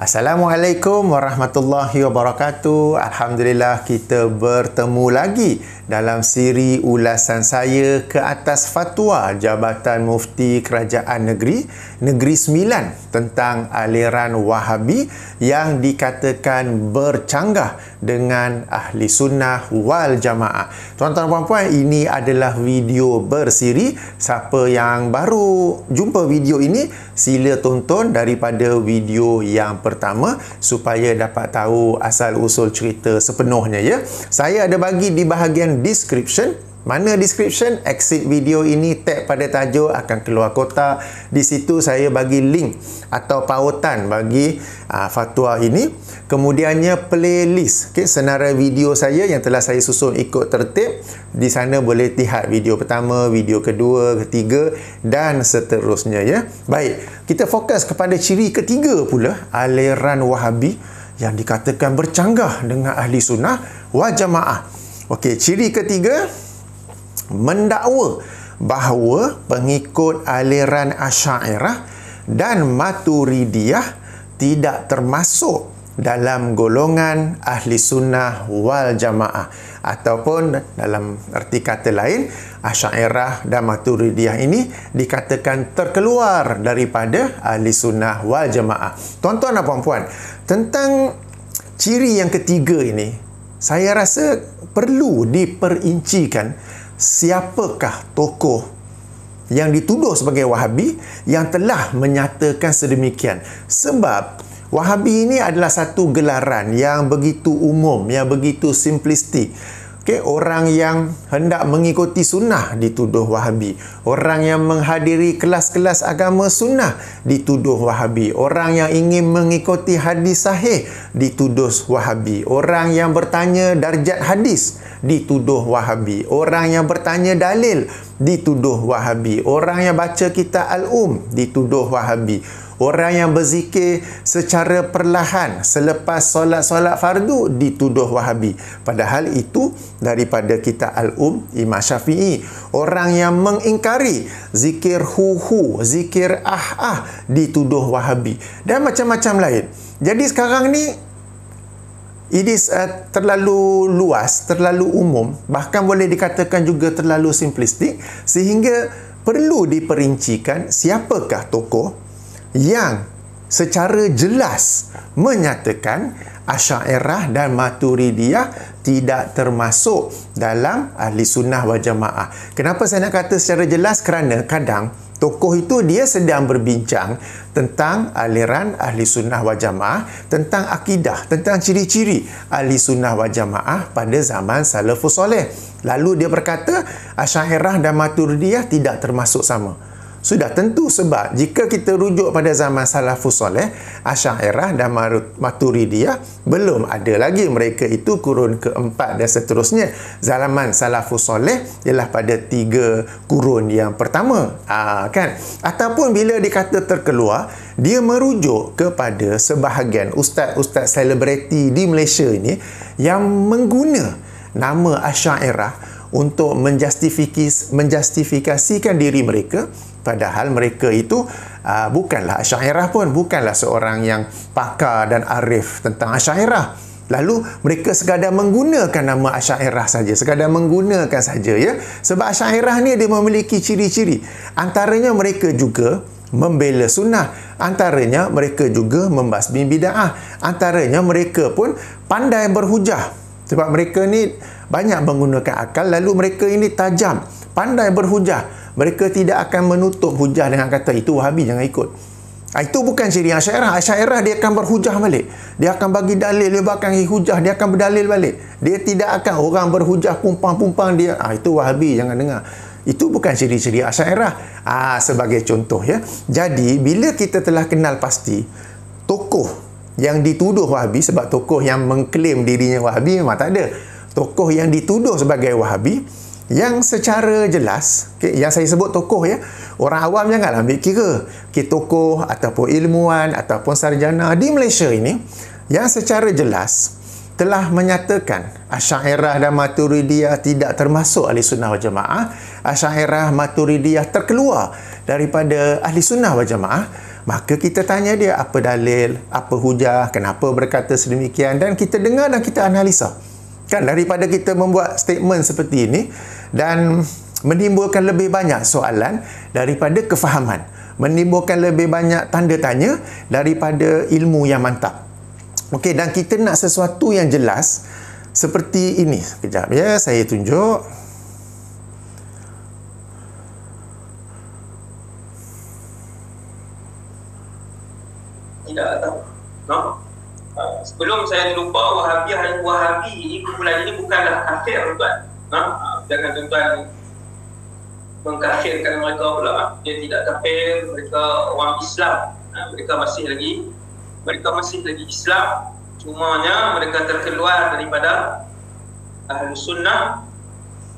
Assalamualaikum warahmatullahi wabarakatuh. Alhamdulillah kita bertemu lagi dalam siri ulasan saya ke atas fatwa Jabatan Mufti Kerajaan Negeri Negeri Sembilan tentang aliran Wahabi yang dikatakan bercanggah dengan ahli sunnah wal jamaah. Tuan-tuan dan puan-puan, ini adalah video bersiri. Siapa yang baru jumpa video ini, sila tonton daripada video yang pertama supaya dapat tahu asal usul cerita sepenuhnya ya. Saya ada bagi di bahagian description mana description? Exit video ini tag pada tajuk akan keluar kotak. Di situ saya bagi link atau pautan bagi uh, fatwa ini. Kemudiannya playlist. Okay, senara video saya yang telah saya susun ikut tertib. Di sana boleh lihat video pertama, video kedua, ketiga dan seterusnya. ya. Baik, kita fokus kepada ciri ketiga pula. Aliran wahabi yang dikatakan bercanggah dengan ahli sunnah wa jamaah. Okey, ciri ketiga mendakwa bahawa pengikut aliran Asyairah dan Maturidiyah tidak termasuk dalam golongan Ahli Sunnah wal Jamaah ataupun dalam erti kata lain Asyairah dan Maturidiyah ini dikatakan terkeluar daripada Ahli Sunnah wal Jamaah. Tuan-tuan dan puan-puan, tentang ciri yang ketiga ini saya rasa perlu diperincikan siapakah tokoh yang dituduh sebagai wahabi yang telah menyatakan sedemikian sebab wahabi ini adalah satu gelaran yang begitu umum yang begitu simplistik Okay, orang yang hendak mengikuti sunnah dituduh wahabi. Orang yang menghadiri kelas-kelas agama sunnah dituduh wahabi. Orang yang ingin mengikuti hadis sahih dituduh wahabi. Orang yang bertanya darjat hadis dituduh wahabi. Orang yang bertanya dalil dituduh wahabi. Orang yang baca kitab al-um dituduh wahabi. Orang yang berzikir secara perlahan selepas solat-solat fardu dituduh wahabi. Padahal itu daripada kita Al-Um Imam Syafi'i. Orang yang mengingkari zikir hu-hu, zikir ah-ah dituduh wahabi. Dan macam-macam lain. Jadi sekarang ni It is uh, terlalu luas, terlalu umum, bahkan boleh dikatakan juga terlalu simplistik sehingga perlu diperincikan siapakah tokoh yang secara jelas menyatakan Asyairah dan Maturidiyah tidak termasuk dalam Ahli Sunnah wal Jamaah. Kenapa saya nak kata secara jelas? Kerana kadang tokoh itu dia sedang berbincang tentang aliran Ahli Sunnah wal Jamaah, tentang akidah, tentang ciri-ciri Ahli Sunnah wal Jamaah pada zaman Salafus Soleh. Lalu dia berkata Asyairah dan Maturidiyah tidak termasuk sama sudah tentu sebab jika kita rujuk pada zaman salafus soleh asyairah dan maturidiyah belum ada lagi mereka itu kurun keempat dan seterusnya zaman salafus soleh ialah pada tiga kurun yang pertama Aa, ha, kan ataupun bila dikata terkeluar dia merujuk kepada sebahagian ustaz-ustaz selebriti di Malaysia ini yang mengguna nama asyairah untuk menjustifikasikan diri mereka Padahal mereka itu uh, bukanlah Asyairah pun, bukanlah seorang yang pakar dan arif tentang Asyairah. Lalu mereka sekadar menggunakan nama Asyairah saja, sekadar menggunakan saja ya. Sebab Asyairah ni dia memiliki ciri-ciri. Antaranya mereka juga membela sunnah. Antaranya mereka juga membasmi bida'ah. Antaranya mereka pun pandai berhujah. Sebab mereka ni banyak menggunakan akal, lalu mereka ini tajam, pandai berhujah mereka tidak akan menutup hujah dengan kata itu wahabi jangan ikut ah, itu bukan ciri Asyairah. Asyairah dia akan berhujah balik. Dia akan bagi dalil, dia akan hujah, dia akan berdalil balik. Dia tidak akan orang berhujah pumpang-pumpang dia. Ah itu Wahabi jangan dengar. Itu bukan ciri-ciri Asyairah. Ah sebagai contoh ya. Jadi bila kita telah kenal pasti tokoh yang dituduh Wahabi sebab tokoh yang mengklaim dirinya Wahabi memang tak ada. Tokoh yang dituduh sebagai Wahabi yang secara jelas okay, yang saya sebut tokoh ya orang awam janganlah ambil kira okay, tokoh ataupun ilmuan ataupun sarjana di Malaysia ini yang secara jelas telah menyatakan Asyairah dan Maturidiyah tidak termasuk Ahli Sunnah wal Jamaah Asyairah Maturidiyah terkeluar daripada Ahli Sunnah wal Jamaah maka kita tanya dia apa dalil apa hujah kenapa berkata sedemikian dan kita dengar dan kita analisa kan daripada kita membuat statement seperti ini dan menimbulkan lebih banyak soalan daripada kefahaman menimbulkan lebih banyak tanda tanya daripada ilmu yang mantap Okey, dan kita nak sesuatu yang jelas seperti ini kejap ya saya tunjuk tidak tahu no? Ah, sebelum saya lupa Wahabi Wahabi ini kumpulan ini bukanlah kafir tuan. Ha? Jangan tuan mengkafirkan mereka pula. Dia tidak kafir mereka orang Islam. Ha? Mereka masih lagi mereka masih lagi Islam. Cuma Cumanya mereka terkeluar daripada ahli sunnah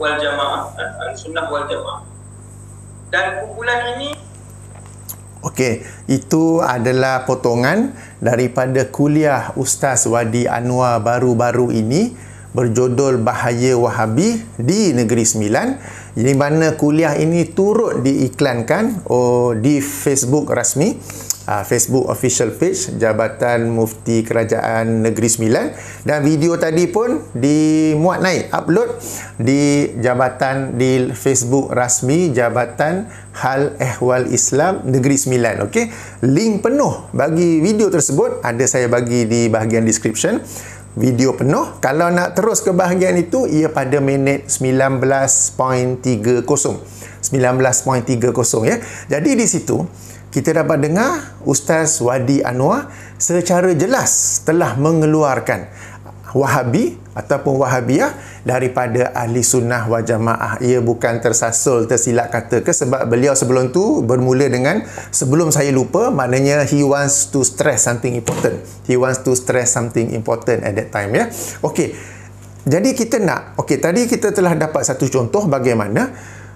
wal jamaah. Ahli sunnah wal jamaah. Dan kumpulan ini Okey, itu adalah potongan daripada kuliah Ustaz Wadi Anwar baru-baru ini berjudul Bahaya Wahabi di Negeri Sembilan di mana kuliah ini turut diiklankan oh, di Facebook rasmi uh, Facebook official page Jabatan Mufti Kerajaan Negeri Sembilan dan video tadi pun dimuat naik upload di jabatan di Facebook rasmi Jabatan Hal Ehwal Islam Negeri Sembilan okey link penuh bagi video tersebut ada saya bagi di bahagian description video penuh kalau nak terus ke bahagian itu ia pada minit 19.30 19.30 ya. Jadi di situ kita dapat dengar Ustaz Wadi Anwar secara jelas telah mengeluarkan Wahabi ataupun Wahabiyah daripada ahli sunnah wa jamaah. Ia bukan tersasul, tersilap kata ke sebab beliau sebelum tu bermula dengan sebelum saya lupa maknanya he wants to stress something important. He wants to stress something important at that time ya. Okey. Jadi kita nak, okey tadi kita telah dapat satu contoh bagaimana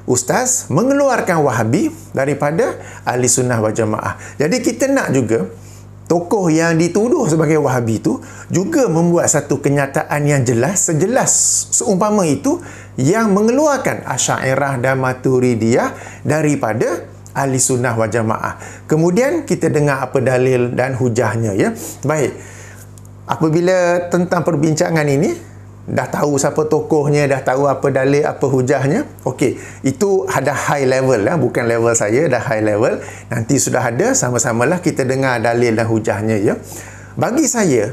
ustaz mengeluarkan wahabi daripada ahli sunnah wal jamaah. Jadi kita nak juga tokoh yang dituduh sebagai wahabi itu juga membuat satu kenyataan yang jelas, sejelas seumpama itu yang mengeluarkan asyairah dan maturidiyah daripada ahli sunnah wal jamaah. Kemudian kita dengar apa dalil dan hujahnya ya. Baik. Apabila tentang perbincangan ini, dah tahu siapa tokohnya, dah tahu apa dalil, apa hujahnya. Okey, itu ada high level lah, bukan level saya, dah high level. Nanti sudah ada sama-samalah kita dengar dalil dan hujahnya ya. Bagi saya,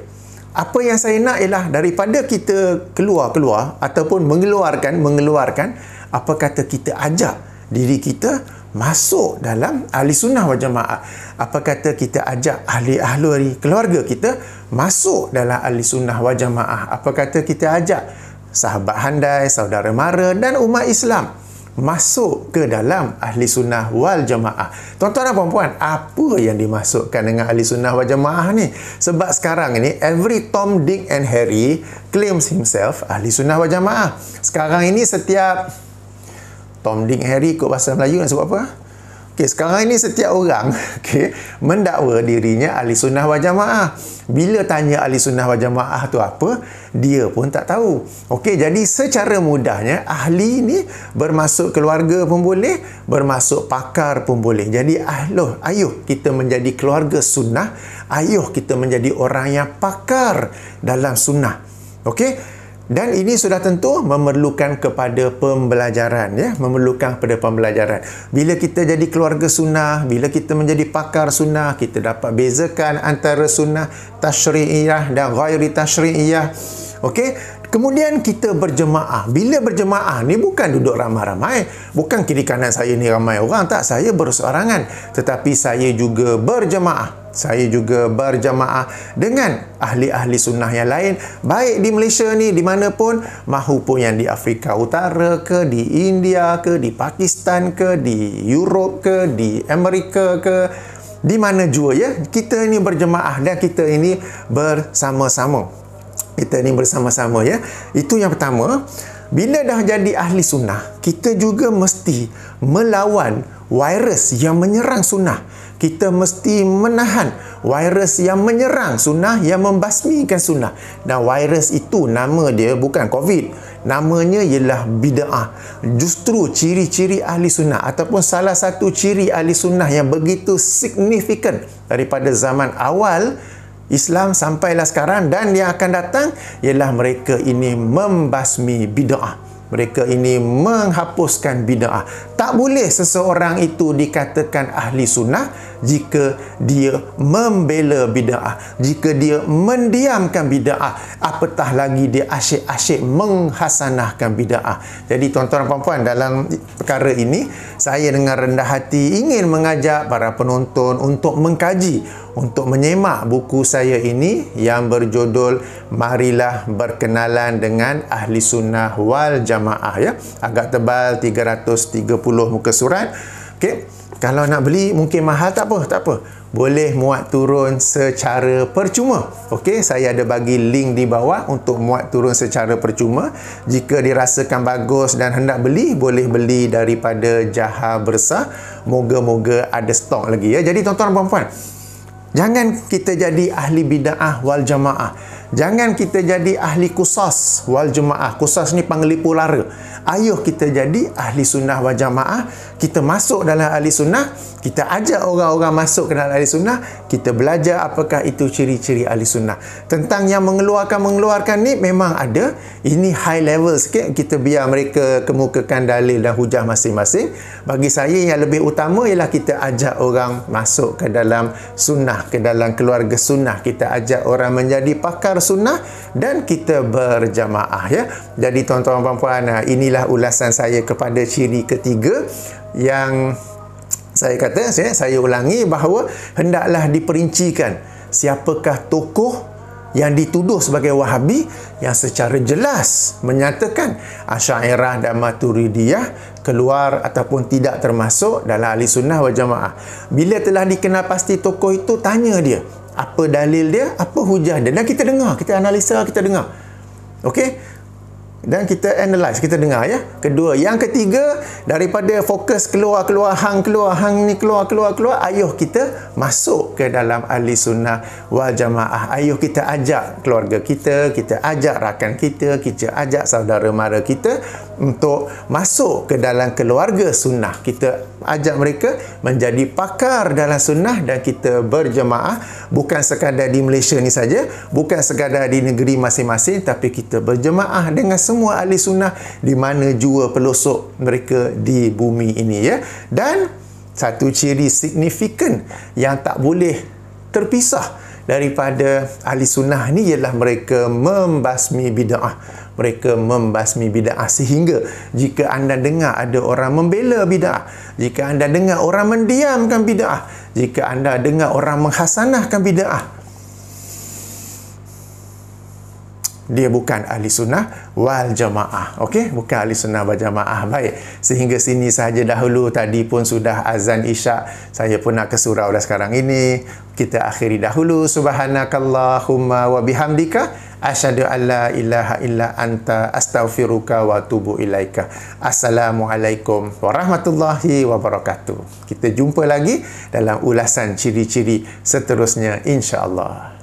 apa yang saya nak ialah daripada kita keluar-keluar ataupun mengeluarkan mengeluarkan apa kata kita ajak diri kita masuk dalam ahli sunnah wajah jamaah. Apa kata kita ajak ahli-ahli keluarga kita masuk dalam ahli sunnah wajah jamaah. Apa kata kita ajak sahabat handai, saudara mara dan umat Islam masuk ke dalam ahli sunnah wal jamaah. Tuan-tuan dan puan-puan, apa yang dimasukkan dengan ahli sunnah wal jamaah ni? Sebab sekarang ini every Tom Dick and Harry claims himself ahli sunnah wal jamaah. Sekarang ini setiap Tom Dick Harry ikut bahasa Melayu nak sebut apa? Okey, sekarang ini setiap orang okey mendakwa dirinya ahli sunnah wal jamaah. Bila tanya ahli sunnah wal jamaah tu apa, dia pun tak tahu. Okey, jadi secara mudahnya ahli ni bermasuk keluarga pun boleh, bermaksud pakar pun boleh. Jadi ahloh, ayuh kita menjadi keluarga sunnah, ayuh kita menjadi orang yang pakar dalam sunnah. Okey, dan ini sudah tentu memerlukan kepada pembelajaran ya memerlukan kepada pembelajaran bila kita jadi keluarga sunnah bila kita menjadi pakar sunnah kita dapat bezakan antara sunnah tashri'iyah dan ghairi tashri'iyah okey Kemudian kita berjemaah. Bila berjemaah ni bukan duduk ramai-ramai. Bukan kiri kanan saya ni ramai orang. Tak, saya berseorangan. Tetapi saya juga berjemaah. Saya juga berjemaah dengan ahli-ahli sunnah yang lain. Baik di Malaysia ni, di mana pun. Mahupun yang di Afrika Utara ke, di India ke, di Pakistan ke, di Europe ke, di Amerika ke. Di mana jua ya. Kita ini berjemaah dan kita ini bersama-sama kita ni bersama-sama ya. Itu yang pertama, bila dah jadi ahli sunnah, kita juga mesti melawan virus yang menyerang sunnah. Kita mesti menahan virus yang menyerang sunnah, yang membasmikan sunnah. Dan virus itu nama dia bukan COVID. Namanya ialah bida'ah. Justru ciri-ciri ahli sunnah ataupun salah satu ciri ahli sunnah yang begitu signifikan daripada zaman awal Islam sampailah sekarang dan yang akan datang ialah mereka ini membasmi bid'ah. Mereka ini menghapuskan bid'ah. Tak boleh seseorang itu dikatakan ahli sunnah jika dia membela bid'ah, jika dia mendiamkan bid'ah, apatah lagi dia asyik-asyik menghasanahkan bid'ah. Jadi tuan-tuan dan puan-puan dalam perkara ini, saya dengan rendah hati ingin mengajak para penonton untuk mengkaji untuk menyemak buku saya ini yang berjudul Marilah Berkenalan dengan Ahli Sunnah Wal Jamaah ya. Agak tebal 330 muka surat. Okey. Kalau nak beli mungkin mahal tak apa, tak apa. Boleh muat turun secara percuma. Okey, saya ada bagi link di bawah untuk muat turun secara percuma. Jika dirasakan bagus dan hendak beli, boleh beli daripada Jaha Bersah. Moga-moga ada stok lagi ya. Jadi tuan-tuan dan puan-puan, Jangan kita jadi ahli bida'ah wal jama'ah. Jangan kita jadi ahli kusas wal jama'ah. Kusas ni panggil lara ayuh kita jadi ahli sunnah wal jamaah kita masuk dalam ahli sunnah kita ajak orang-orang masuk ke dalam ahli sunnah kita belajar apakah itu ciri-ciri ahli sunnah tentang yang mengeluarkan-mengeluarkan ni memang ada ini high level sikit kita biar mereka kemukakan dalil dan hujah masing-masing bagi saya yang lebih utama ialah kita ajak orang masuk ke dalam sunnah ke dalam keluarga sunnah kita ajak orang menjadi pakar sunnah dan kita berjamaah ya jadi tuan-tuan dan puan-puan inilah inilah ulasan saya kepada ciri ketiga yang saya kata saya, eh, saya ulangi bahawa hendaklah diperincikan siapakah tokoh yang dituduh sebagai wahabi yang secara jelas menyatakan Asyairah dan Maturidiyah keluar ataupun tidak termasuk dalam ahli sunnah wal jamaah. Bila telah dikenal pasti tokoh itu, tanya dia. Apa dalil dia? Apa hujah dia? Dan kita dengar, kita analisa, kita dengar. Okey? dan kita analyze, kita dengar ya. Kedua, yang ketiga daripada fokus keluar-keluar hang keluar hang ni keluar-keluar keluar ayuh kita masuk ke dalam ahli sunnah wal jamaah. Ayuh kita ajak keluarga kita, kita ajak rakan kita, kita ajak saudara mara kita untuk masuk ke dalam keluarga sunnah. Kita ajak mereka menjadi pakar dalam sunnah dan kita berjemaah bukan sekadar di Malaysia ni saja, bukan sekadar di negeri masing-masing tapi kita berjemaah dengan semua ahli sunnah di mana jua pelosok mereka di bumi ini ya. Dan satu ciri signifikan yang tak boleh terpisah daripada ahli sunnah ni ialah mereka membasmi bid'ah mereka membasmi bid'ah sehingga jika anda dengar ada orang membela bid'ah jika anda dengar orang mendiamkan bid'ah jika anda dengar orang menghasanahkan bid'ah dia bukan ahli sunnah wal jamaah okey bukan ahli sunnah wal jamaah baik sehingga sini sahaja dahulu tadi pun sudah azan isyak saya pun nak kesurau dah sekarang ini kita akhiri dahulu subhanakallahumma wa bihamdika asyhadu alla ilaha illa anta astaghfiruka wa atubu ilaika assalamualaikum warahmatullahi wabarakatuh kita jumpa lagi dalam ulasan ciri-ciri seterusnya insyaallah